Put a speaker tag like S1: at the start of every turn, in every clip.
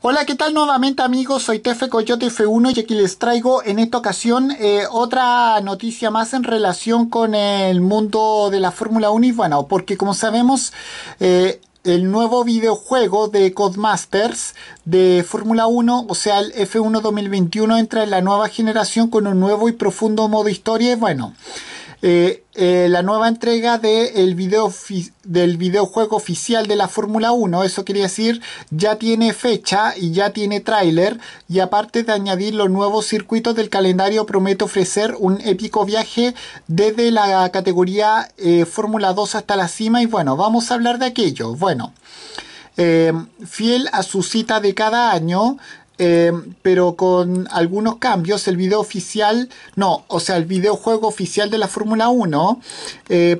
S1: Hola, ¿qué tal nuevamente amigos? Soy Tefe Coyote F1 y aquí les traigo en esta ocasión eh, otra noticia más en relación con el mundo de la Fórmula 1 y bueno, porque como sabemos... Eh, el nuevo videojuego de Codemasters de Fórmula 1, o sea, el F1 2021 entra en la nueva generación con un nuevo y profundo modo historia. Y bueno, eh, eh, la nueva entrega video del videojuego oficial de la Fórmula 1. Eso quiere decir, ya tiene fecha y ya tiene tráiler. Y aparte de añadir los nuevos circuitos del calendario, promete ofrecer un épico viaje desde la categoría eh, Fórmula 2 hasta la cima. Y bueno, vamos a hablar de aquello. Bueno. fiel a su cita de cada año, Em, pero con algunos cambios. El video oficial, no, o sea, el videojuego oficial de la Fórmula 1 eh,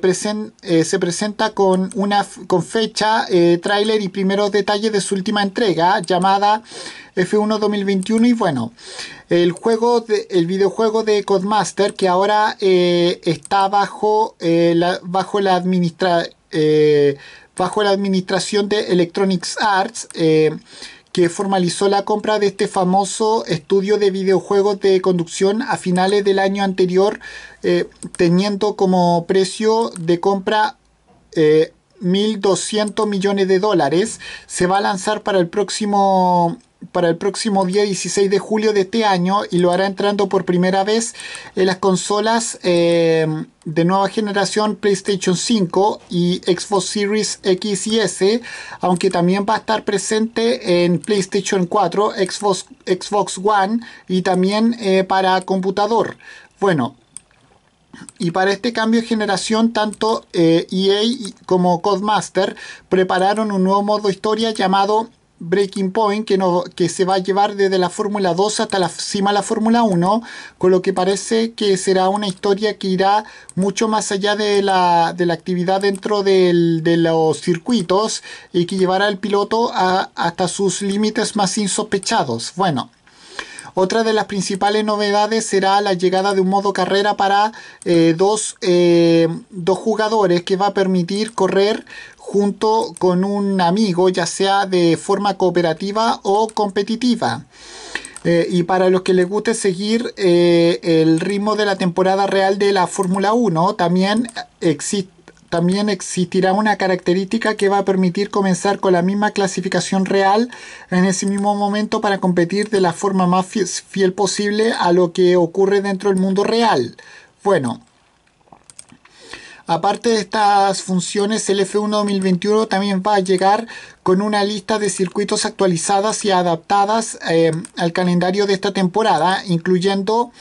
S1: eh, se presenta con una con fecha, eh, tráiler y primeros detalles de su última entrega llamada F1 2021 y bueno, el juego, el videojuego de Codemaster que ahora está bajo la, bajo la administra bajo la administración de Electronics Arts que formalizó la compra de este famoso estudio de videojuegos de conducción a finales del año anterior, eh, teniendo como precio de compra 1.200 eh, millones de dólares. Se va a lanzar para el próximo para el próximo día 16 de julio de este año y lo hará entrando por primera vez en las consolas eh, de nueva generación PlayStation 5 y Xbox Series X y S, aunque también va a estar presente en PlayStation 4, Xbox, Xbox One y también eh, para computador. Bueno, y para este cambio de generación, tanto EA eh, e como Codemaster prepararon un nuevo modo historia llamado Breaking Point que, se va a llevar desde la Fórmula 2 hasta la cima de la Fórmula 1, con lo que parece que será una historia que irá mucho más allá de la, actividad dentro de los circuitos y que llevará al piloto hasta sus límites más insospechados. Bueno. Otra de las principales novedades será la llegada de un modo carrera para eh, dos, eh, dos jugadores que va a permitir correr junto con un amigo, ya sea de forma cooperativa o competitiva. Eh, y para los que les guste seguir eh, el ritmo de la temporada real de la Fórmula 1, también, también existirá una característica que va a permitir comenzar con la misma clasificación real en ese mismo momento para competir de la forma más fiel posible a lo que ocurre dentro del mundo real. Bueno, Aparte de estas funciones, el F1 2021 también va a llegar con una lista de circuitos actualizadas y adaptadas eh, al calendario de esta temporada, incluyendo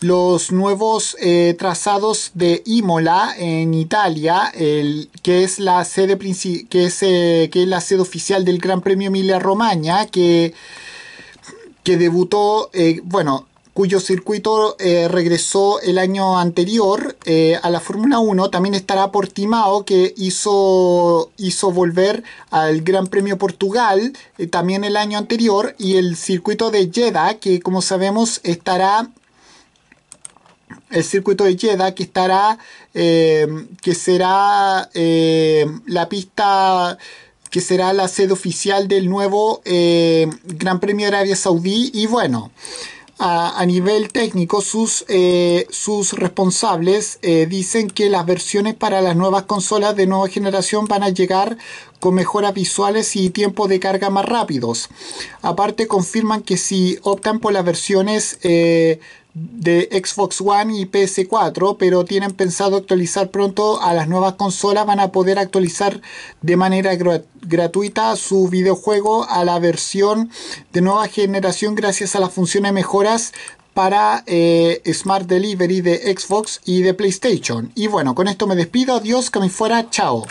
S1: los nuevos eh, trazados de Imola en Italia, que es la sede que eh, que la sede oficial del Gran Premio Emilia Romagna, que que debutó, bueno, cuyo circuito eh, regresó el año anterior eh, a la Fórmula 1. También estará por Portimao, que hizo, hizo volver al Gran Premio Portugal eh, también el año anterior. Y el circuito de Jeddah, que como sabemos estará... El circuito de Jeddah que estará, que será la pista que será la sede oficial del nuevo Gran Premio Arabia Saudí. Y bueno, a, nivel técnico, sus, eh, sus responsables eh, dicen que las versiones para las nuevas consolas de nueva generación van a llegar con mejoras visuales y tiempos de carga más rápidos. Aparte confirman que si optan por las versiones eh, de Xbox One y PS4, pero tienen pensado actualizar pronto a las nuevas consolas. Van a poder actualizar de manera gratuita su videojuego a la versión de nueva generación gracias a las funciones mejoras para eh, Smart Delivery de Xbox y de PlayStation. Y bueno, con esto me despido. Adiós, que me fuera. Chao.